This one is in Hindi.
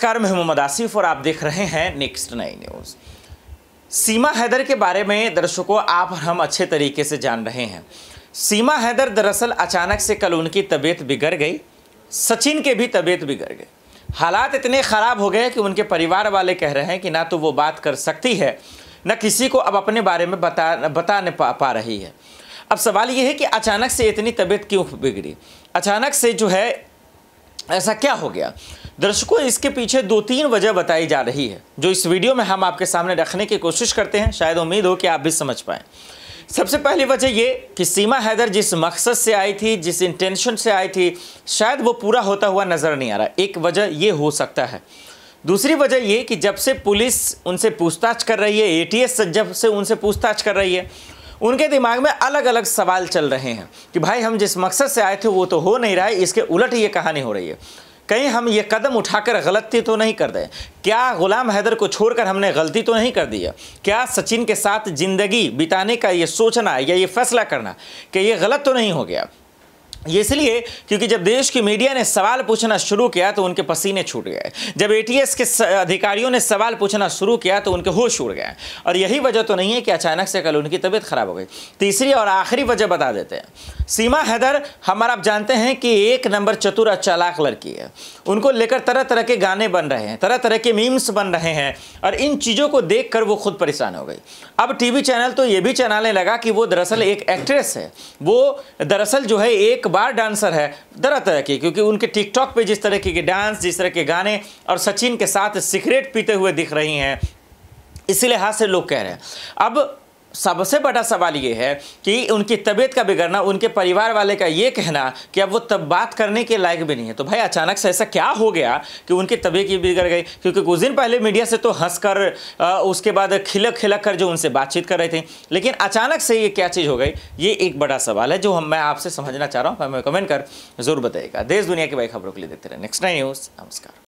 नमस्कार मैं मोहम्मद आसिफ और आप देख रहे हैं next nine news Seema Haider के बारे में दर्शकों आप हम अच्छे तरीके से जान रहे हैं सीमा हैदर दरअसल अचानक से कल उनकी तबीयत बिगड़ गई सचिन के भी तबीयत बिगड़ गई हालात इतने ख़राब हो गए कि उनके परिवार वाले कह रहे हैं कि ना तो वो बात कर सकती है न किसी को अब अपने बारे में बता बता नहीं पा, पा रही है अब सवाल ये है कि अचानक से इतनी तबीयत क्यों बिगड़ी अचानक से जो है ऐसा क्या हो गया दर्शकों इसके पीछे दो तीन वजह बताई जा रही है जो इस वीडियो में हम आपके सामने रखने की कोशिश करते हैं शायद उम्मीद हो कि आप भी समझ पाएं सबसे पहली वजह ये कि सीमा हैदर जिस मकसद से आई थी जिस इंटेंशन से आई थी शायद वो पूरा होता हुआ नज़र नहीं आ रहा एक वजह ये हो सकता है दूसरी वजह ये कि जब से पुलिस उनसे पूछताछ कर रही है ए जब से उनसे पूछताछ कर रही है उनके दिमाग में अलग अलग सवाल चल रहे हैं कि भाई हम जिस मकसद से आए थे वो तो हो नहीं रहा है इसके उलट ये कहानी हो रही है कहीं हम ये कदम उठाकर गलती तो नहीं कर दें क्या गुलाम हैदर को छोड़कर हमने गलती तो नहीं कर दी है क्या सचिन के साथ ज़िंदगी बिताने का ये सोचना या ये फैसला करना कि ये गलत तो नहीं हो गया ये इसलिए क्योंकि जब देश की मीडिया ने सवाल पूछना शुरू किया तो उनके पसीने छूट गए जब एटीएस के अधिकारियों ने सवाल पूछना शुरू किया तो उनके होश उड़ गए और यही वजह तो नहीं है कि अचानक से कल उनकी तबीयत खराब हो गई तीसरी और आखिरी वजह बता देते हैं सीमा हैदर हमारा आप जानते हैं कि एक नंबर चतुर और चालाक लड़की है उनको लेकर तरह तरह के गाने बन रहे हैं तरह तरह के मीम्स बन रहे हैं और इन चीज़ों को देख वो खुद परेशान हो गई अब टी चैनल तो ये भी चलाने लगा कि वो दरअसल एक एक्ट्रेस है वो दरअसल जो है एक बार डांसर है तरह तरह की क्योंकि उनके टिकटॉक पे जिस तरह के डांस जिस तरह के गाने और सचिन के साथ सिगरेट पीते हुए दिख रही हैं इसीलिए हाथ से लोग कह रहे हैं अब सबसे बड़ा सवाल ये है कि उनकी तबीयत का बिगड़ना उनके परिवार वाले का ये कहना कि अब वो तब बात करने के लायक भी नहीं है तो भाई अचानक से ऐसा क्या हो गया कि उनकी तबीयत ही बिगड़ गई क्योंकि कुछ दिन पहले मीडिया से तो हंस कर उसके बाद खिलक खिलक कर जो उनसे बातचीत कर रहे थे लेकिन अचानक से ये क्या चीज़ हो गई ये एक बड़ा सवाल है जो हम मैं आपसे समझना चाह रहा हूँ हमें कमेंट कर जरूर बताइएगा देश दुनिया की भाई खबरों के लिए देखते रहे नेक्स्ट नाइन न्यूज़ नमस्कार